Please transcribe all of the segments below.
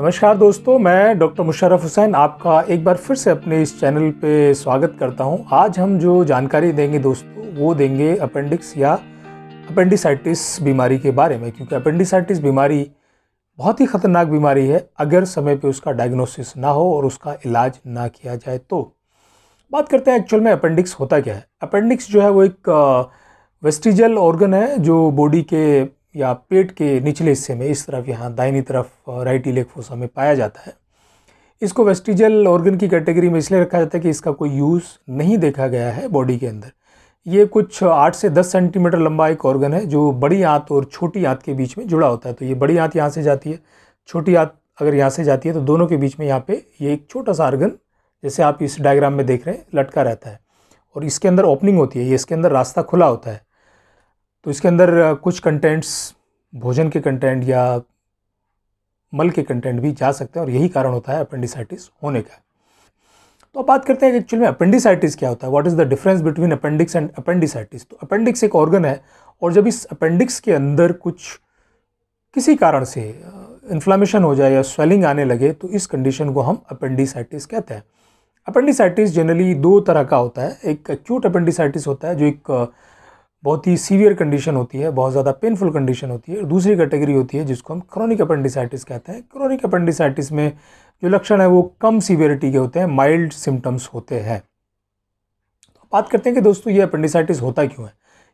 नमस्कार दोस्तों मैं डॉक्टर मुशर्रफ हुसैन आपका एक बार फिर से अपने इस चैनल पे स्वागत करता हूं आज हम जो जानकारी देंगे दोस्तों वो देंगे अपेंडिक्स या अपेंडिसाइटिस बीमारी के बारे में क्योंकि अपेंडिसाइटिस बीमारी बहुत ही ख़तरनाक बीमारी है अगर समय पे उसका डायग्नोसिस ना हो और उसका इलाज ना किया जाए तो बात करते हैं एक्चुअल में अपेंडिक्स होता क्या है अपेंडिक्स जो है वो एक वेस्टिजल ऑर्गन है जो बॉडी के या पेट के निचले हिस्से में इस तरफ यहाँ दाहिनी तरफ राइट फोसा में पाया जाता है इसको वेस्टिजल ऑर्गन की कैटेगरी में इसलिए रखा जाता है कि इसका कोई यूज़ नहीं देखा गया है बॉडी के अंदर ये कुछ आठ से दस सेंटीमीटर लंबा एक ऑर्गन है जो बड़ी आँत और छोटी आँत के बीच में जुड़ा होता है तो ये बड़ी आँत यहाँ से जाती है छोटी आँत अगर यहाँ से जाती है तो दोनों के बीच में यहाँ पे ये एक छोटा सा आर्गन जैसे आप इस डायग्राम में देख रहे हैं लटका रहता है और इसके अंदर ओपनिंग होती है ये इसके अंदर रास्ता खुला होता है तो इसके अंदर कुछ कंटेंट्स भोजन के कंटेंट या मल के कंटेंट भी जा सकते हैं और यही कारण होता है अपेंडिसाइटिस होने का तो अब बात करते हैं एक्चुअल में अपेंडिसाइटिस क्या होता है what is the difference between appendix and appendicitis तो अपेंडिक्स एक ऑर्गन है और जब इस अपेंडिक्स के अंदर कुछ किसी कारण से इन्फ्लामेशन हो जाए या स्वेलिंग आने लगे तो इस कंडीशन को हम अपेंडिसाइटिस कहते हैं अपेंडिसाइटिस जनरली दो तरह का होता है एक एक्यूट अपेंडिसाइटिस होता है जो एक बहुत ही सीवियर कंडीशन होती है बहुत ज़्यादा पेनफुल कंडीशन होती है और दूसरी कैटेगरी होती है जिसको हम क्रॉनिक अपेंडिसाइटिस कहते हैं क्रॉनिक अपेंडिसाइटिस में जो लक्षण है वो कम सीवियरिटी के होते हैं माइल्ड सिम्टम्स होते हैं तो बात करते हैं कि दोस्तों ये अपेंडिसाइटिस होता क्यों है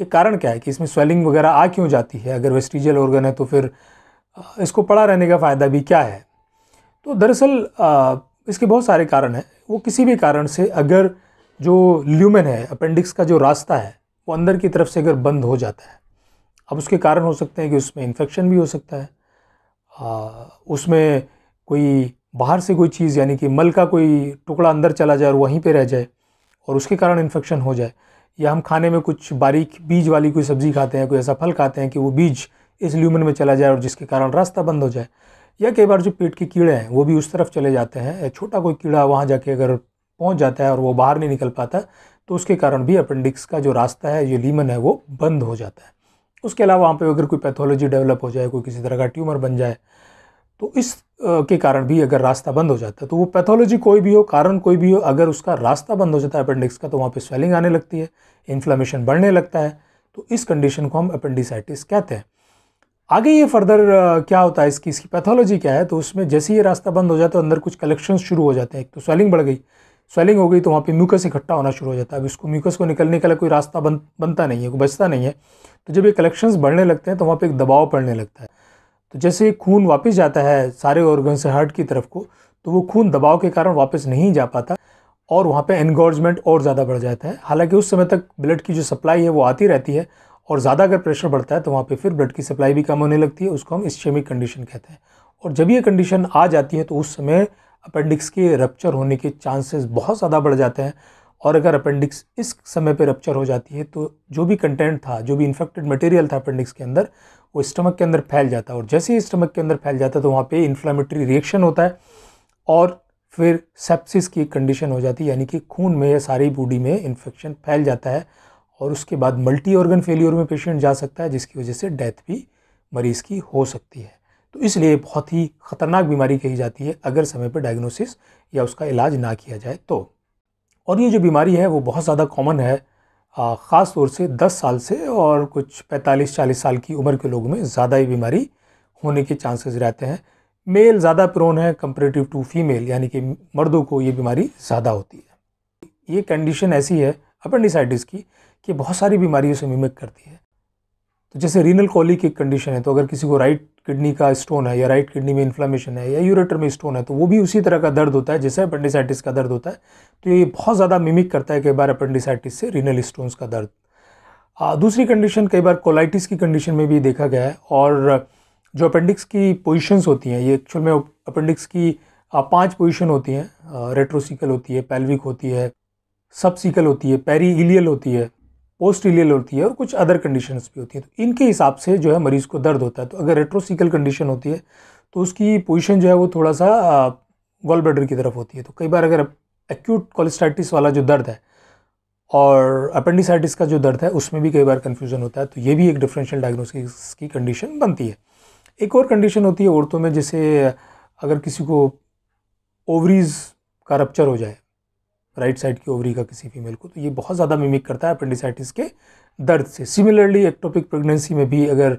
ये कारण क्या है कि इसमें स्वेलिंग वगैरह आ क्यों जाती है अगर वेस्टिजियल ऑर्गन है तो फिर इसको पड़ा रहने का फ़ायदा भी क्या है तो दरअसल इसके बहुत सारे कारण हैं वो किसी भी कारण से अगर जो ल्यूमेन है अपेंडिक्स का जो रास्ता है वो अंदर की तरफ से अगर बंद हो जाता है अब उसके कारण हो सकते हैं कि उसमें इन्फेक्शन भी हो सकता है आ, उसमें कोई बाहर से कोई चीज़ यानी कि मल का कोई टुकड़ा अंदर चला जाए और वहीं पे रह जाए और उसके कारण इन्फेक्शन हो जाए या हम खाने में कुछ बारीक बीज वाली कोई सब्ज़ी खाते हैं कोई ऐसा फल खाते हैं कि वो बीज इस ल्यूमन में चला जाए और जिसके कारण रास्ता बंद हो जाए या कई बार जो पेट के कीड़े हैं वो भी उस तरफ चले जाते हैं छोटा कोई कीड़ा वहाँ जाके अगर पहुँच जाता है और वो बाहर नहीं निकल पाता तो उसके कारण भी अपेंडिक्स का जो रास्ता है जो लीमन है वो बंद हो जाता है उसके अलावा वहाँ पे अगर कोई पैथोलॉजी डेवलप हो जाए कोई किसी तरह का ट्यूमर बन जाए तो इस के कारण भी अगर रास्ता बंद हो जाता है तो वो पैथोलॉजी कोई भी हो कारण कोई भी हो अगर उसका रास्ता बंद हो जाता है अपेंडिक्स का तो वहाँ पर स्वेलिंग आने लगती है इन्फ्लामेशन बढ़ने लगता है तो इस कंडीशन को हम अपेंडिसाइटिस कहते हैं आगे ये फर्दर क्या होता है इसकी इसकी पैथोलॉजी क्या है तो उसमें जैसे ही ये रास्ता बंद हो जाता है अंदर कुछ कलेक्शन शुरू हो जाते हैं एक तो स्वेलिंग बढ़ गई स्वेलिंग हो गई तो वहाँ पे म्यूकस इकट्ठा होना शुरू हो जाता है अब इसको म्यूकस को निकलने के लिए कोई रास्ता बन बनता नहीं है कोई बचता नहीं है तो जब ये कलेक्शंस बढ़ने लगते हैं तो वहाँ पर एक दबाव पड़ने लगता है तो जैसे खून वापस जाता है सारे ऑर्गन से हार्ट की तरफ को तो वो खून दबाव के कारण वापस नहीं जा पाता और वहाँ पर एनगोर्जमेंट और ज़्यादा बढ़ जाता है हालाँकि उस समय तक ब्लड की जो सप्लाई है वो आती रहती है और ज़्यादा अगर प्रेशर बढ़ता है तो वहाँ पर फिर ब्लड की सप्लाई भी कम होने लगती है उसको हम इस्चेमिक कंडीशन कहते हैं और जब ये कंडीशन आ जाती है तो उस समय अपेंडिक्स के रप्चर होने के चांसेस बहुत ज़्यादा बढ़ जाते हैं और अगर अपेंडिक्स इस समय पे रप्चर हो जाती है तो जो भी कंटेंट था जो भी इन्फेक्टेड मटेरियल था अपेंडिक्स के अंदर वो स्टमक के अंदर फैल जाता है और जैसे ही स्टमक के अंदर फैल जाता है तो वहाँ पे इन्फ्लामेटरी रिएक्शन होता है और फिर सेप्सिस की कंडीशन हो जाती है यानी कि खून में या सारी बॉडी में इन्फेक्शन फैल जाता है और उसके बाद मल्टी ऑर्गन फेलियर में पेशेंट जा सकता है जिसकी वजह से डेथ भी मरीज़ की हो सकती है तो इसलिए बहुत ही ख़तरनाक बीमारी कही जाती है अगर समय पर डायग्नोसिस या उसका इलाज ना किया जाए तो और ये जो बीमारी है वो बहुत ज़्यादा कॉमन है ख़ास तौर से 10 साल से और कुछ 45-40 साल की उम्र के लोगों में ज़्यादा ही बीमारी होने के चांसेस रहते हैं मेल ज़्यादा प्रोन है कंपेरेटिव टू फीमेल यानी कि मर्दों को ये बीमारी ज़्यादा होती है ये कंडीशन ऐसी है अपेंडिसाइटिस की कि बहुत सारी बीमारियों से मिमिक करती है तो जैसे रीनल कॉली की कंडीशन है तो अगर किसी को राइट किडनी का स्टोन है या राइट किडनी में इन्फ्लामेशन है या यूरेटर में स्टोन है तो वो भी उसी तरह का दर्द होता है जैसे अपेंडिसाइटिस का दर्द होता है तो ये बहुत ज़्यादा मिमिक करता है कई बार अपेंडिसाइटिस से रीनल स्टोन्स का दर्द आ, दूसरी कंडीशन कई बार कोलाइटिस की कंडीशन में भी देखा गया है और जो अपेंडिक्स की पोजिशंस होती हैं ये एक्चुअल में अपेंडिक्स की पाँच पोजिशन होती हैं रेट्रोसिकल होती है पैल्विक होती है सबसिकल होती है पेरी होती है पोस्टिलियल होती है और कुछ अदर कंडीशंस भी होती है तो इनके हिसाब से जो है मरीज़ को दर्द होता है तो अगर रेट्रोसिकल कंडीशन होती है तो उसकी पोजिशन जो है वो थोड़ा सा गोल ब्लडर की तरफ होती है तो कई बार अगर एक्यूट कोलिस्टाइटिस वाला जो दर्द है और अपेंडिसाइटिस का जो दर्द है उसमें भी कई बार कन्फ्यूज़न होता है तो ये भी एक डिफरेंशियल डायग्नोसिस की कंडीशन बनती है एक और कंडीशन होती है औरतों में जैसे अगर किसी को ओवरीज़ का रप्चर हो जाए राइट साइड की ओवरी का किसी फीमेल को तो ये बहुत ज़्यादा मिमिक करता है अपेंडिसाइटिस के दर्द से सिमिलरली एक्टोपिक प्रेगनेंसी में भी अगर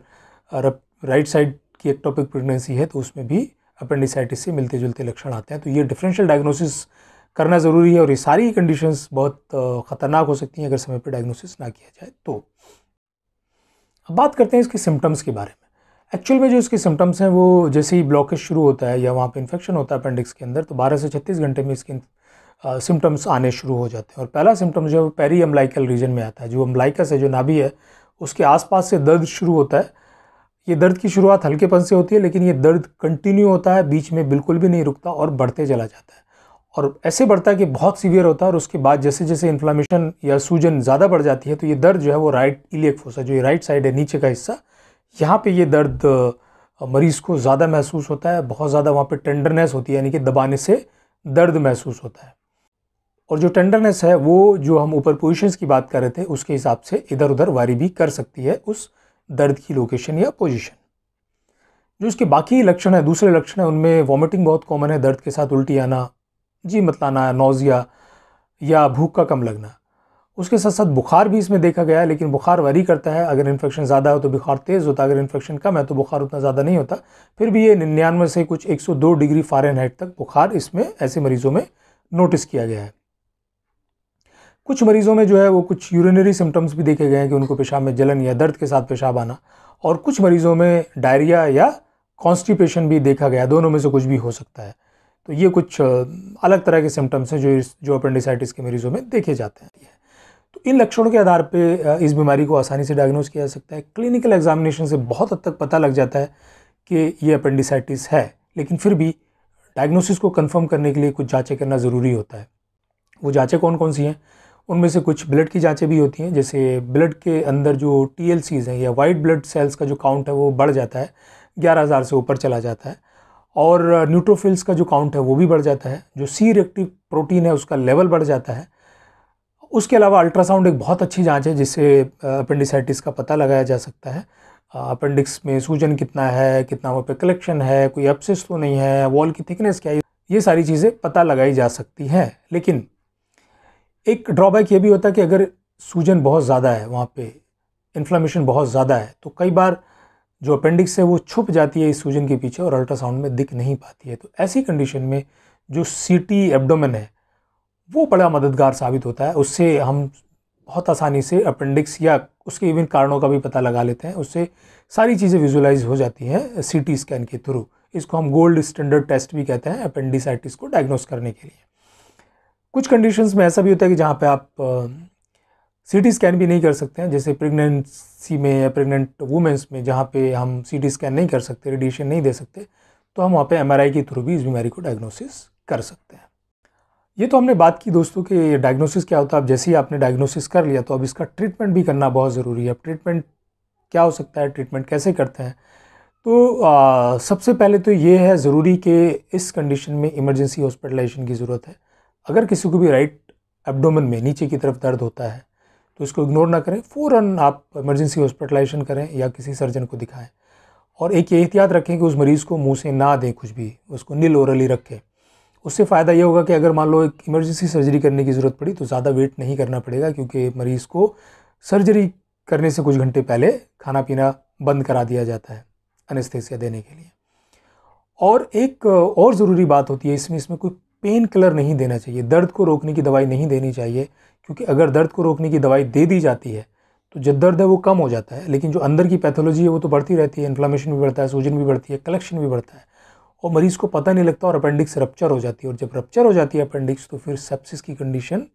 राइट साइड की एक्टोपिक प्रेगनेंसी है तो उसमें भी अपेंडिसाइटिस से मिलते जुलते लक्षण आते हैं तो ये डिफरेंशियल डायग्नोसिस करना ज़रूरी है और ये सारी कंडीशंस बहुत ख़तरनाक हो सकती हैं अगर समय पर डायग्नोसिस ना किया जाए तो अब बात करते हैं इसके सिम्टम्स के बारे में एक्चुअल में जो इसके सिम्टम्स हैं वो जैसे ही ब्लॉकेज शुरू होता है या वहाँ पे इन्फेक्शन होता है अपेंडिक्स के अंदर तो 12 से 36 घंटे में इसके सिम्टम्स आने शुरू हो जाते हैं और पहला सिम्टम जो है वो पेरी अम्लाइकल रीजन में आता है जो अम्लाइकस है जो नाभि है उसके आसपास से दर्द शुरू होता है ये दर्द की शुरुआत हल्केपन से होती है लेकिन ये दर्द कंटिन्यू होता है बीच में बिल्कुल भी नहीं रुकता और बढ़ते चला जाता है और ऐसे बढ़ता है कि बहुत सीवियर होता है और उसके बाद जैसे जैसे इन्फ्लामेशन या सूजन ज़्यादा बढ़ जाती है तो ये दर्द जो है वो राइट इलेक् फोसा जो ये राइट साइड है नीचे का हिस्सा यहाँ पर ये दर्द मरीज़ को ज़्यादा महसूस होता है बहुत ज़्यादा वहाँ पर टेंडरनेस होती है यानी कि दबाने से दर्द महसूस होता है और जो टेंडरनेस है वो जो हम ऊपर पोजीशंस की बात कर रहे थे उसके हिसाब से इधर उधर वारी भी कर सकती है उस दर्द की लोकेशन या पोजीशन जो इसके बाकी लक्षण है दूसरे लक्षण है उनमें वॉमिटिंग बहुत कॉमन है दर्द के साथ उल्टी आना जी मतलाना नोज़िया या भूख का कम लगना उसके साथ साथ बुखार भी इसमें देखा गया है लेकिन बुखार वरी करता है अगर इन्फेक्शन ज़्यादा हो तो बुखार तेज़ होता है अगर इन्फेक्शन कम है तो बुखार उतना ज़्यादा नहीं होता फिर भी ये निन्यानवे से कुछ 102 डिग्री फ़ारेनहाइट तक बुखार इसमें ऐसे मरीज़ों में नोटिस किया गया है कुछ मरीज़ों में जो है वो कुछ यूरिनरी सिम्टम्स भी देखे गए हैं कि उनको पेशाब में जलन या दर्द के साथ पेशाब आना और कुछ मरीज़ों में डायरिया या कॉन्स्टिपेशन भी देखा गया दोनों में से कुछ भी हो सकता है तो ये कुछ अलग तरह के सिम्टम्स हैं जो इस जो अपेंडिसाइटिस के मरीज़ों में देखे जाते हैं तो इन लक्षणों के आधार पर इस बीमारी को आसानी से डायग्नोज किया जा सकता है क्लिनिकल एग्जामिनेशन से बहुत हद तक पता लग जाता है कि ये अपेंडिसाइटिस है लेकिन फिर भी डायग्नोसिस को कंफर्म करने के लिए कुछ जाँचें करना ज़रूरी होता है वो जाँचें कौन कौन सी हैं उनमें से कुछ ब्लड की जाँचें भी होती हैं जैसे ब्लड के अंदर जो टी हैं या वाइट ब्लड सेल्स का जो काउंट है वो बढ़ जाता है ग्यारह हज़ार से ऊपर चला जाता है और न्यूट्रोफिल्स का जो काउंट है वो भी बढ़ जाता है जो सी रेक्टिव प्रोटीन है उसका लेवल बढ़ जाता है उसके अलावा अल्ट्रासाउंड एक बहुत अच्छी जाँच है जिससे अपेंडिसाइटिस का पता लगाया जा सकता है अपेंडिक्स में सूजन कितना है कितना वहाँ पर कलेक्शन है कोई एप्सिस तो नहीं है वॉल की थिकनेस क्या है ये सारी चीज़ें पता लगाई जा सकती हैं लेकिन एक ड्रॉबैक ये भी होता है कि अगर सूजन बहुत ज़्यादा है वहाँ पे इन्फ्लामेशन बहुत ज़्यादा है तो कई बार जो अपेंडिक्स है वो छुप जाती है इस सूजन के पीछे और अल्ट्रासाउंड में दिख नहीं पाती है तो ऐसी कंडीशन में जो सी टी एब्डोमेन है वो बड़ा मददगार साबित होता है उससे हम बहुत आसानी से अपेंडिक्स या उसके इवन कारणों का भी पता लगा लेते हैं उससे सारी चीज़ें विजुलाइज हो जाती हैं सी टी स्कैन के थ्रू इसको हम गोल्ड स्टैंडर्ड टेस्ट भी कहते हैं अपेंडिसाइटिस को डायग्नोस करने के लिए कुछ कंडीशंस में ऐसा भी होता है कि जहाँ पे आप सी टी स्कैन भी नहीं कर सकते हैं जैसे प्रेगनेंसी में या प्रेगनेंट वुमेंस में जहाँ पे हम सी टी स्कैन नहीं कर सकते रेडिएशन नहीं दे सकते तो हम वहाँ पे एमआरआई के थ्रू भी इस बीमारी को डायग्नोसिस कर सकते हैं ये तो हमने बात की दोस्तों कि डायग्नोसिस क्या होता है अब जैसे ही आपने डायग्नोसिस कर लिया तो अब इसका ट्रीटमेंट भी करना बहुत ज़रूरी है अब ट्रीटमेंट क्या हो सकता है ट्रीटमेंट कैसे करते हैं तो आ, सबसे पहले तो ये है ज़रूरी कि इस कंडीशन में इमरजेंसी हॉस्पिटलाइजेशन की ज़रूरत है अगर किसी को भी राइट एब्डोमेन में नीचे की तरफ दर्द होता है तो इसको इग्नोर ना करें फ़ौरन आप इमरजेंसी हॉस्पिटलाइजेशन करें या किसी सर्जन को दिखाएं और एक ये एहतियात रखें कि उस मरीज़ को मुंह से ना दें कुछ भी उसको नील ओरली रखें उससे फ़ायदा ये होगा कि अगर मान लो एक इमरजेंसी सर्जरी करने की ज़रूरत पड़ी तो ज़्यादा वेट नहीं करना पड़ेगा क्योंकि मरीज़ को सर्जरी करने से कुछ घंटे पहले खाना पीना बंद करा दिया जाता है अनस्थेसिया देने के लिए और एक और ज़रूरी बात होती है इसमें इसमें कोई पेन किलर नहीं देना चाहिए दर्द को रोकने की दवाई नहीं देनी चाहिए क्योंकि अगर दर्द को रोकने की दवाई दे दी जाती है तो जो दर्द है वो कम हो जाता है लेकिन जो अंदर की पैथोलॉजी है वो तो बढ़ती रहती है इन्फ्लामेशन भी बढ़ता है सूजन भी बढ़ती है कलेक्शन भी बढ़ता है और मरीज़ को पता नहीं लगता और अपेंडिक्स रप्चर हो जाती है और जब रप्चर हो जाती है अपेंडिक्स तो फिर सेप्सिस की कंडीशन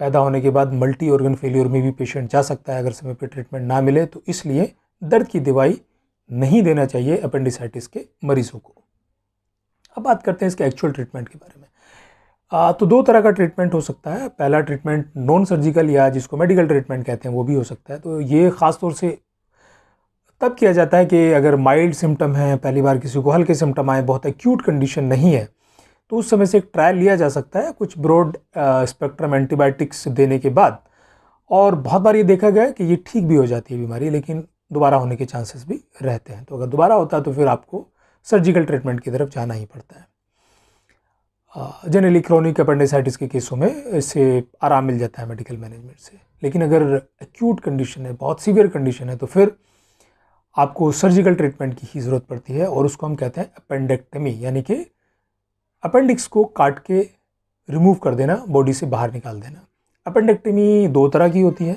पैदा होने के बाद मल्टी ऑर्गन फेलियर में भी पेशेंट जा सकता है अगर समय पर ट्रीटमेंट ना मिले तो इसलिए दर्द की दवाई नहीं देना चाहिए अपेंडिसाइटिस के मरीज़ों को अब बात करते हैं इसके एक्चुअल ट्रीटमेंट के बारे में आ, तो दो तरह का ट्रीटमेंट हो सकता है पहला ट्रीटमेंट नॉन सर्जिकल या जिसको मेडिकल ट्रीटमेंट कहते हैं वो भी हो सकता है तो ये ख़ास तौर से तब किया जाता है कि अगर माइल्ड सिम्टम है पहली बार किसी को हल्के सिम्टम आए बहुत एक्यूट कंडीशन नहीं है तो उस समय से एक ट्रायल लिया जा सकता है कुछ ब्रॉड स्पेक्ट्रम एंटीबायोटिक्स देने के बाद और बहुत बार ये देखा गया कि ये ठीक भी हो जाती है बीमारी लेकिन दोबारा होने के चांसेस भी रहते हैं तो अगर दोबारा होता है तो फिर आपको सर्जिकल ट्रीटमेंट की तरफ जाना ही पड़ता है जनरली क्रॉनिक अपेंडिसाइटिस के केसों में इससे आराम मिल जाता है मेडिकल मैनेजमेंट से लेकिन अगर एक्यूट कंडीशन है बहुत सीवियर कंडीशन है तो फिर आपको सर्जिकल ट्रीटमेंट की ही ज़रूरत पड़ती है और उसको हम कहते हैं अपेंडेक्टमी यानी कि अपेंडिक्स को काट के रिमूव कर देना बॉडी से बाहर निकाल देना अपेंडेक्टमी दो तरह की होती है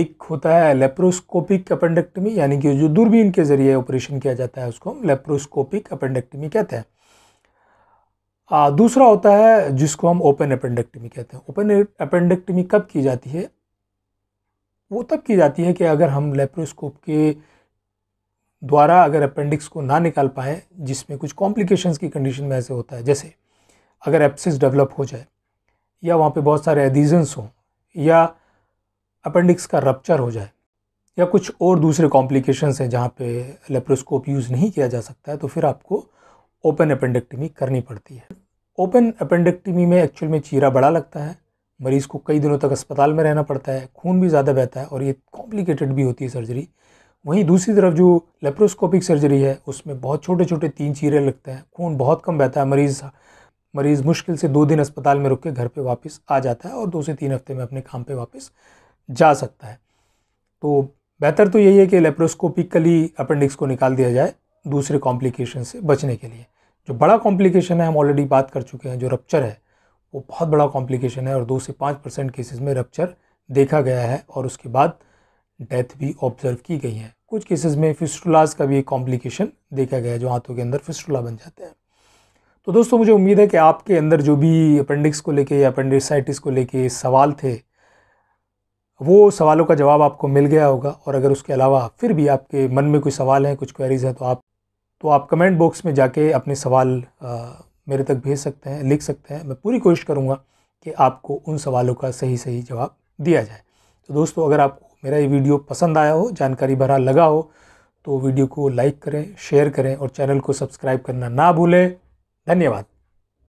एक होता है लेप्रोस्कोपिक अपेंडेक्टमी यानी कि जो दूरबीन के ज़रिए ऑपरेशन किया जाता है उसको हम लेप्रोस्कोपिक अपेंडेक्टमी कहते हैं आ, दूसरा होता है जिसको हम ओपन अपेंडेक्टमी कहते हैं ओपन अपेंडेक्टमी कब की जाती है वो तब की जाती है कि अगर हम लेप्रोस्कोप के द्वारा अगर अपेंडिक्स को ना निकाल पाए जिसमें कुछ कॉम्प्लिकेशंस की कंडीशन में ऐसे होता है जैसे अगर एप्सिस डेवलप हो जाए या वहाँ पे बहुत सारे एडिजन्स हों या अपेंडिक्स का रप्चर हो जाए या कुछ और दूसरे कॉम्प्लिकेशंस हैं जहाँ पे लेप्रोस्कोप यूज़ नहीं किया जा सकता है तो फिर आपको ओपन अपेंडेक्टमी करनी पड़ती है ओपन अपेंडेक्टमी में एक्चुअल में चीरा बड़ा लगता है मरीज़ को कई दिनों तक अस्पताल में रहना पड़ता है खून भी ज़्यादा बहता है और ये कॉम्प्लिकेटेड भी होती है सर्जरी वहीं दूसरी तरफ जो लेप्रोस्कोपिक सर्जरी है उसमें बहुत छोटे छोटे तीन चीरे लगते हैं खून बहुत कम बहता है मरीज़ मरीज़ मुश्किल से दो दिन अस्पताल में रुक के घर पे वापस आ जाता है और दो से तीन हफ्ते में अपने काम पे वापस जा सकता है तो बेहतर तो यही है कि लेप्रोस्कोपिकली अपेंडिक्स को निकाल दिया जाए दूसरे कॉम्प्लिकेशन से बचने के लिए जो बड़ा कॉम्प्लिकेशन है हम ऑलरेडी बात कर चुके हैं जो रप्चर है वो बहुत बड़ा कॉम्प्लिकेशन है और दो से पाँच परसेंट केसेज में रप्चर देखा गया है और उसके बाद डेथ भी ऑब्जर्व की गई है कुछ केसेस में फिस्टुलाज का भी एक कॉम्प्लिकेशन देखा गया है जो हाथों के अंदर फिस्टुला बन जाते हैं तो दोस्तों मुझे उम्मीद है कि आपके अंदर जो भी अपेंडिक्स को लेके या अपेंडिसाइटिस को लेके सवाल थे वो सवालों का जवाब आपको मिल गया होगा और अगर उसके अलावा फिर भी आपके मन में कोई सवाल हैं कुछ क्वेरीज हैं तो आप तो आप कमेंट बॉक्स में जाके अपने सवाल आ, मेरे तक भेज सकते हैं लिख सकते हैं मैं पूरी कोशिश करूँगा कि आपको उन सवालों का सही सही जवाब दिया जाए तो दोस्तों अगर आपको मेरा ये वीडियो पसंद आया हो जानकारी भरा लगा हो तो वीडियो को लाइक करें शेयर करें और चैनल को सब्सक्राइब करना ना भूलें धन्यवाद